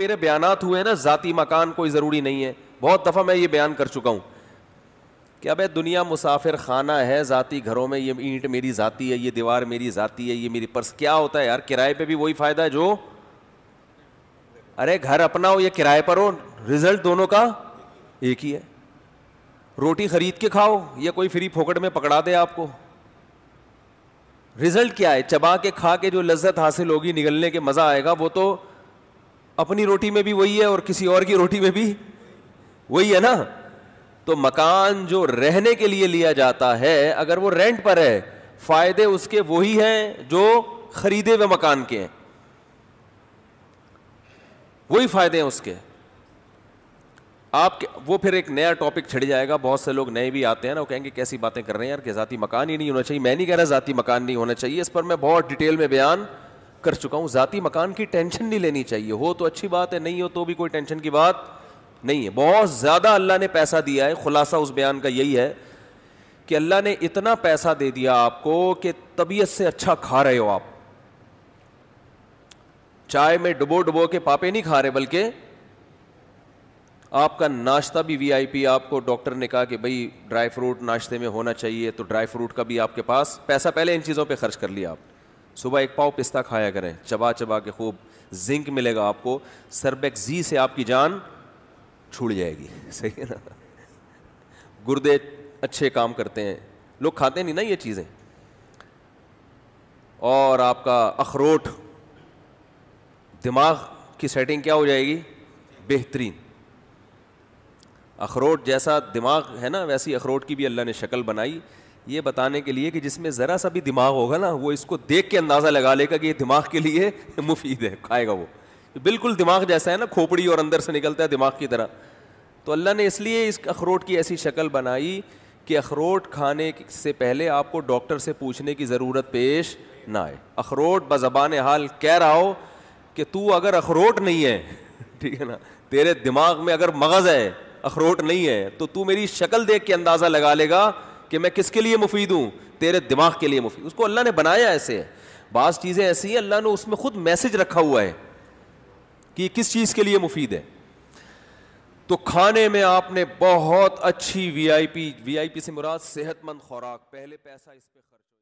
मेरे बयान हुए हैं ना जाति मकान कोई ज़रूरी नहीं है बहुत दफ़ा मैं ये बयान कर चुका हूँ कि अब दुनिया मुसाफिर खाना है जाति घरों में ये ईंट मेरी जाति है ये दीवार मेरी जाति है ये मेरी पर्स क्या होता है यार किराए पे भी वही फ़ायदा है जो अरे घर अपना हो या किराए पर हो रिजल्ट दोनों का एक ही है रोटी खरीद के खाओ या कोई फ्री फोकट में पकड़ा दे आपको रिजल्ट क्या है चबा के खा के जो लज्जत हासिल होगी निगलने के मज़ा आएगा वो तो अपनी रोटी में भी वही है और किसी और की रोटी में भी वही है ना तो मकान जो रहने के लिए लिया जाता है अगर वो रेंट पर है फायदे उसके वही हैं जो खरीदे हुए मकान के हैं वही फायदे हैं उसके आप वो फिर एक नया टॉपिक छिड़ जाएगा बहुत से लोग नए भी आते हैं ना वो कहेंगे कैसी बातें कर रहे हैं यार कि ज़ाती मकान ही नहीं होना चाहिए मैं नहीं कह रहा ज़ाती मकान नहीं होना चाहिए इस पर मैं बहुत डिटेल में बयान कर चुका हूं ज़ाती मकान की टेंशन नहीं लेनी चाहिए हो तो अच्छी बात है नहीं हो तो भी कोई टेंशन की बात नहीं है बहुत ज़्यादा अल्लाह ने पैसा दिया है खुलासा उस बयान का यही है कि अल्लाह ने इतना पैसा दे दिया आपको कि तबीयत से अच्छा खा रहे हो आप चाय में डुबो डुबो के पापे नहीं खा रहे बल्कि आपका नाश्ता भी वीआईपी आपको डॉक्टर ने कहा कि भाई ड्राई फ्रूट नाश्ते में होना चाहिए तो ड्राई फ्रूट का भी आपके पास पैसा पहले इन चीज़ों पे खर्च कर लिया आपने सुबह एक पाव पिस्ता खाया करें चबा चबा के खूब जिंक मिलेगा आपको जी से आपकी जान छूट जाएगी सही है ना गुर्दे अच्छे काम करते हैं लोग खाते नहीं ना ये चीज़ें और आपका अखरोट दिमाग की सेटिंग क्या हो जाएगी बेहतरीन अखरोट जैसा दिमाग है ना वैसी अखरोट की भी अल्लाह ने शक्ल बनाई ये बताने के लिए कि जिसमें ज़रा सा भी दिमाग होगा ना वो इसको देख के अंदाज़ा लगा लेगा कि ये दिमाग के लिए मुफीद है खाएगा वो बिल्कुल दिमाग जैसा है ना खोपड़ी और अंदर से निकलता है दिमाग की तरह तो अल्लाह ने इसलिए इस अखरोट की ऐसी शक्ल बनाई कि अखरोट खाने से पहले आपको डॉक्टर से पूछने की ज़रूरत पेश ना आए अखरोट बज़बान हाल कह रहा हो कि तू अगर अखरोट नहीं है ठीक है ना तेरे दिमाग में अगर मगज़ है अखरोट नहीं है तो तू मेरी शक्ल देख के अंदाज़ा लगा लेगा कि मैं किसके लिए मुफीद हूँ तेरे दिमाग के लिए मुफीद उसको अल्लाह ने बनाया ऐसे है बाज़ चीज़ें ऐसी हैं अल्लाह ने उसमें ख़ुद मैसेज रखा हुआ है कि किस चीज़ के लिए मुफीद है तो खाने में आपने बहुत अच्छी वीआईपी वीआईपी से मुराद सेहतमंद खुराक पहले पैसा इस पर खर्च